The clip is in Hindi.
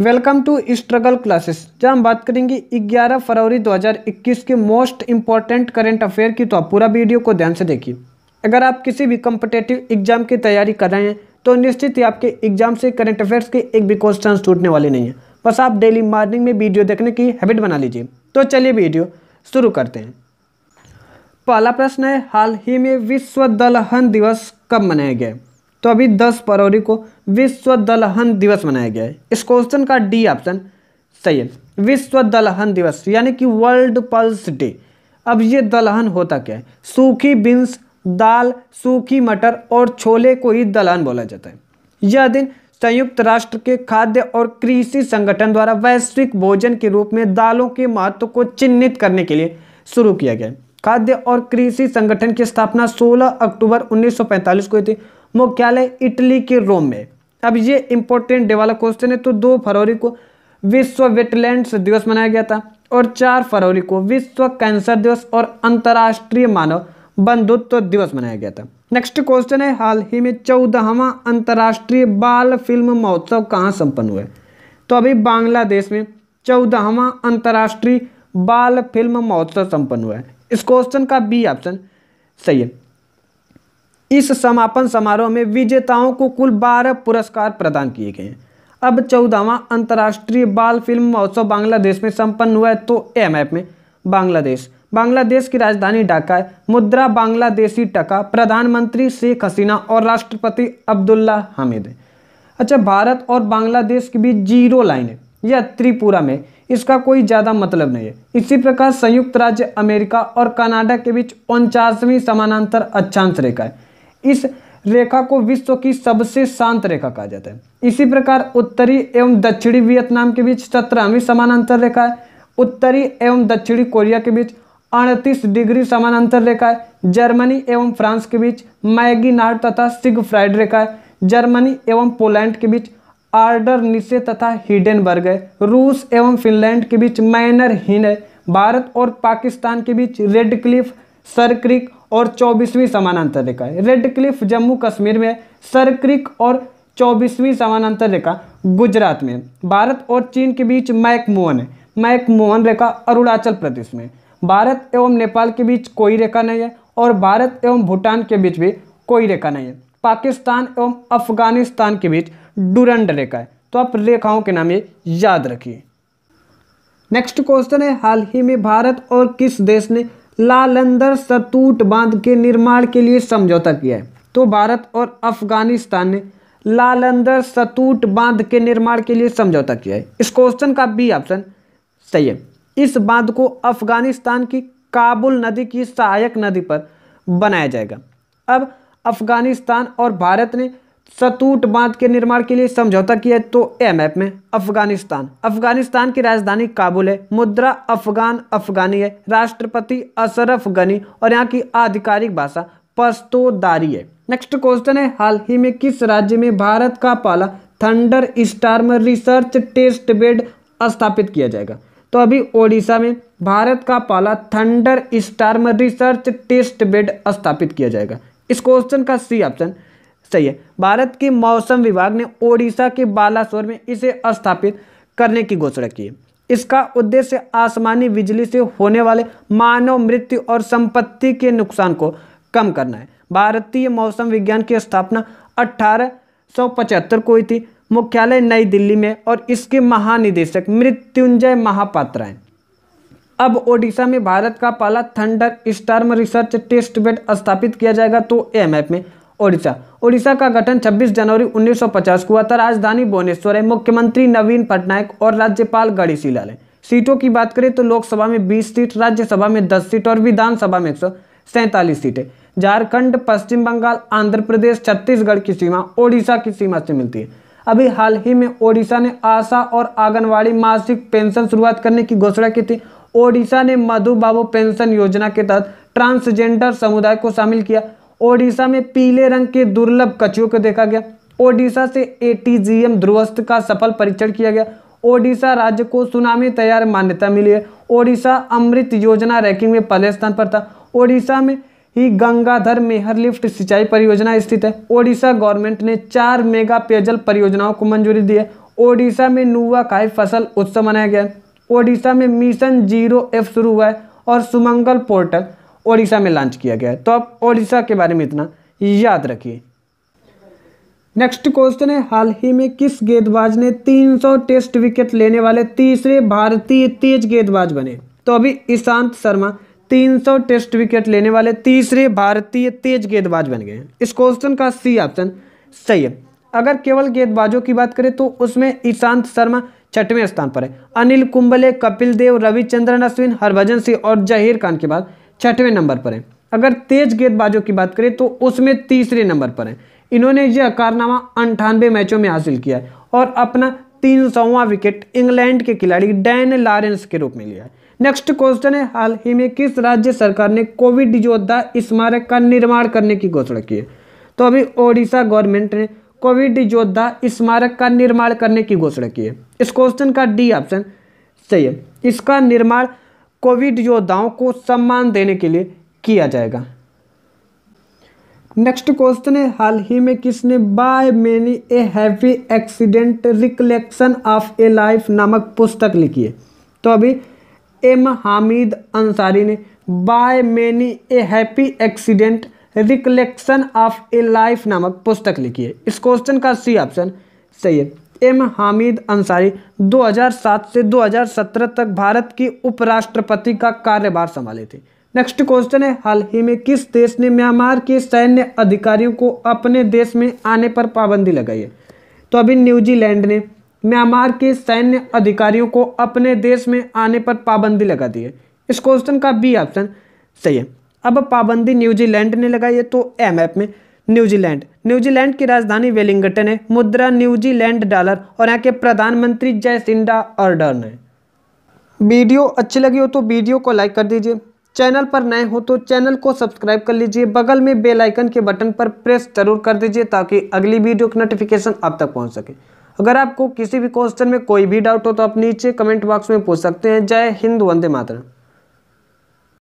वेलकम टू स्ट्रगल क्लासेस जहां हम बात करेंगे 11 फरवरी 2021 के मोस्ट इंपॉर्टेंट करंट अफेयर की तो आप पूरा वीडियो को ध्यान से देखिए अगर आप किसी भी कम्पटेटिव एग्जाम की तैयारी कर रहे हैं तो निश्चित ही आपके एग्जाम से करंट अफेयर्स के एक भी क्वेश्चन टूटने वाले नहीं है बस आप डेली मॉर्निंग में वीडियो देखने की हैबिट बना लीजिए तो चलिए वीडियो शुरू करते हैं पहला प्रश्न है हाल ही में विश्व दलहन दिवस कब मनाया गया तो अभी 10 फरवरी को विश्व दलहन दिवस मनाया गया है इस क्वेश्चन का डी ऑप्शन सही है विश्व दलहन दिवस यानी कि वर्ल्ड पल्स डे अब ये दलहन होता क्या है सूखी बीन्स दाल सूखी मटर और छोले को ही दलहन बोला जाता है यह दिन संयुक्त राष्ट्र के खाद्य और कृषि संगठन द्वारा वैश्विक भोजन के रूप में दालों के महत्व को चिन्हित करने के लिए शुरू किया गया खाद्य और कृषि संगठन की स्थापना 16 अक्टूबर 1945 को हुई थी मुख्यालय इटली के रोम में अब ये इंपॉर्टेंट डे वाला क्वेश्चन है तो दो फरवरी को विश्व वेटलैंड्स दिवस मनाया गया था और चार फरवरी को विश्व कैंसर दिवस और अंतर्राष्ट्रीय मानव बंधुत्व दिवस मनाया गया था नेक्स्ट क्वेश्चन है हाल ही में चौदहवा अंतर्राष्ट्रीय बाल फिल्म महोत्सव कहाँ संपन्न हुआ तो अभी बांग्लादेश में चौदहवा अंतर्राष्ट्रीय बाल फिल्म महोत्सव संपन्न हुआ है इस क्वेश्चन का बी ऑप्शन सही है इस समापन समारोह में विजेताओं को कुल बारह पुरस्कार प्रदान किए गए हैं अब चौदहवा अंतर्राष्ट्रीय बाल फिल्म महोत्सव बांग्लादेश में संपन्न हुआ है तो एम में बांग्लादेश बांग्लादेश की राजधानी ढाका है मुद्रा बांग्लादेशी टका प्रधानमंत्री शेख हसीना और राष्ट्रपति अब्दुल्ला हामिद अच्छा भारत और बांग्लादेश के बीच जीरो लाइन है यह त्रिपुरा में इसका कोई ज़्यादा मतलब नहीं है इसी प्रकार संयुक्त राज्य अमेरिका और कनाडा के बीच उनचासवीं समानांतर अक्षांश रेखा है इस रेखा को विश्व की सबसे शांत रेखा कहा जाता है इसी प्रकार उत्तरी एवं दक्षिणी वियतनाम के बीच सत्रहवीं समानांतर रेखा है उत्तरी एवं दक्षिणी कोरिया के बीच अड़तीस डिग्री समानांतर रेखा है जर्मनी एवं फ्रांस के बीच मैगी तथा सिग फ्राइड रेखा है जर्मनी एवं पोलैंड के बीच आर्डर निश्चय तथा वर्ग है रूस एवं फिनलैंड के बीच मैनरहीन है भारत और पाकिस्तान के बीच रेड क्लिफ सरक्रिक और चौबीसवीं समानांतर रेखा है रेड क्लिफ जम्मू कश्मीर में सरक्रिक और चौबीसवीं समानांतर रेखा गुजरात में भारत और चीन के बीच मैकमोहन है मैकमोहन रेखा अरुणाचल प्रदेश में भारत एवं नेपाल के बीच कोई रेखा नहीं है और भारत एवं भूटान के बीच भी कोई रेखा नहीं है पाकिस्तान एवं अफगानिस्तान के बीच डुरंड रेखा है तो आप रेखाओं के नाम ये याद रखिए नेक्स्ट क्वेश्चन है हाल ही में भारत और किस देश ने लालंदर सतूट बांध के निर्माण के लिए समझौता किया है तो भारत और अफगानिस्तान ने लालंदर सतूट बांध के निर्माण के लिए समझौता किया है इस क्वेश्चन का बी ऑप्शन सही है इस बांध को अफगानिस्तान की काबुल नदी की सहायक नदी पर बनाया जाएगा अब अफगानिस्तान और भारत ने सतूट बांध के निर्माण के लिए समझौता किया तो ए मैप में अफगानिस्तान अफगानिस्तान की राजधानी काबुल है मुद्रा अफगान अफगानी है राष्ट्रपति अशरफ गनी और यहाँ की आधिकारिक भाषा पस्तोदारी है नेक्स्ट क्वेश्चन है हाल ही में किस राज्य में भारत का पहला thunderstorm research test bed स्थापित किया जाएगा तो अभी ओडिशा में भारत का पहला thunderstorm research test bed स्थापित किया जाएगा इस क्वेश्चन का सी ऑप्शन सही है भारत के मौसम विभाग ने ओडिशा के बालासोर में इसे स्थापित करने की घोषणा की है इसका उद्देश्य आसमानी बिजली से होने वाले मानव मृत्यु और संपत्ति के नुकसान को कम करना है भारतीय मौसम विज्ञान की स्थापना अठारह को हुई थी मुख्यालय नई दिल्ली में और इसके महानिदेशक मृत्युंजय महापात्र हैं अब ओडिशा में भारत का पहला thunderstorm research test bed स्थापित किया जाएगा तो एम में ओडिशा ओडिशा का गठन 26 जनवरी 1950 को हुआ था राजधानी भुवनेश्वर है मुख्यमंत्री नवीन पटनायक और राज्यपाल गणेशी लाल है सीटों की बात करें तो लोकसभा में 20 सीट राज्यसभा में 10 सीट और विधानसभा में एक सीटें झारखंड पश्चिम बंगाल आंध्र प्रदेश छत्तीसगढ़ की सीमा ओडिशा की सीमा से मिलती है अभी हाल ही में ओडिशा ने आशा और आंगनवाड़ी मासिक पेंशन शुरुआत करने की घोषणा की थी ओडिशा ने मधु बाबू पेंशन योजना के तहत ट्रांसजेंडर समुदाय को शामिल किया ओडिशा में पीले रंग के दुर्लभ कछुओं को देखा गया ओडिशा से एटीजीएम ध्रुवस्थ का सफल परीक्षण किया गया ओडिशा राज्य को सुनामी तैयार मान्यता मिली है ओडिशा अमृत योजना रैंकिंग में पहले स्थान पर था ओडिशा में ही गंगाधर मेहर लिफ्ट सिंचाई परियोजना स्थित है ओडिशा गवर्नमेंट ने चार मेगा पेयजल परियोजनाओं को मंजूरी दी है ओडिशा में नुआ काय फसल उत्सव मनाया गया ओडिशा में मिशन जीरो एफ शुरू हुआ है और सुमंगल पोर्टल ओडिशा में लॉन्च किया गया है तो आप ओडिशा के बारे में इतना याद रखिए नेक्स्ट क्वेश्चन है हाल ही में किस गेंदबाज ने 300 टेस्ट विकेट लेने वाले तीसरे भारतीय तेज गेंदबाज बने तो अभी ईशांत शर्मा 300 टेस्ट विकेट लेने वाले तीसरे भारतीय तेज गेंदबाज बन गए हैं इस क्वेश्चन का सी ऑप्शन सही है अगर केवल गेंदबाजों की बात करें तो उसमें ईशांत शर्मा छठवें स्थान पर है अनिल कुंबले कपिल देव रविचंद्रन अश्विन हरभजन सिंह और जहीर खान के बाद छठवें नंबर पर हैं अगर तेज गेंदबाजों की बात करें तो उसमें तीसरे नंबर पर हैं इन्होंने यह कारनामा अंठानवे मैचों में हासिल किया है और अपना तीन सौवा विकेट इंग्लैंड के खिलाड़ी डैन लॉरेंस के रूप में लिया है नेक्स्ट क्वेश्चन है हाल ही में किस राज्य सरकार ने कोविड योद्धा स्मारक का निर्माण करने की घोषणा की है तो अभी ओडिशा गवर्नमेंट ने कोविड योद्धा स्मारक का निर्माण करने की घोषणा की है इस क्वेश्चन का डी ऑप्शन सही है इसका निर्माण कोविड योद्धाओं को सम्मान देने के लिए किया जाएगा नेक्स्ट क्वेश्चन है हाल ही में किसने by many a happy accident recollection of a life नामक पुस्तक लिखी है तो अभी एम हामिद अंसारी ने by many a happy accident recollection of a life नामक पुस्तक लिखी है इस क्वेश्चन का सी ऑप्शन सही है एम हामिद अंसारी 2007 से 2017 तक भारत की उपराष्ट्रपति का कार्यभार संभाले थे नेक्स्ट क्वेश्चन है हाल ही में किस देश ने म्यांमार के सैन्य अधिकारियों को अपने देश में आने पर पाबंदी लगाई है तो अभी न्यूजीलैंड ने म्यांमार के सैन्य अधिकारियों को अपने देश में आने पर पाबंदी लगा दी है इस क्वेश्चन का बी ऑप्शन सही है अब पाबंदी न्यूजीलैंड ने लगाई है तो एम में न्यूजीलैंड न्यूजीलैंड की राजधानी वेलिंगटन है मुद्रा न्यूजीलैंड डॉलर और यहाँ के प्रधानमंत्री जयसिंडा अर्डर्न है वीडियो अच्छी लगी हो तो वीडियो को लाइक कर दीजिए चैनल पर नए हो तो चैनल को सब्सक्राइब कर लीजिए बगल में बेल आइकन के बटन पर प्रेस जरूर कर दीजिए ताकि अगली वीडियो की नोटिफिकेशन आप तक पहुंच सके अगर आपको किसी भी क्वेश्चन में कोई भी डाउट हो तो आप नीचे कमेंट बॉक्स में पूछ सकते हैं जय हिंद वंदे मातरम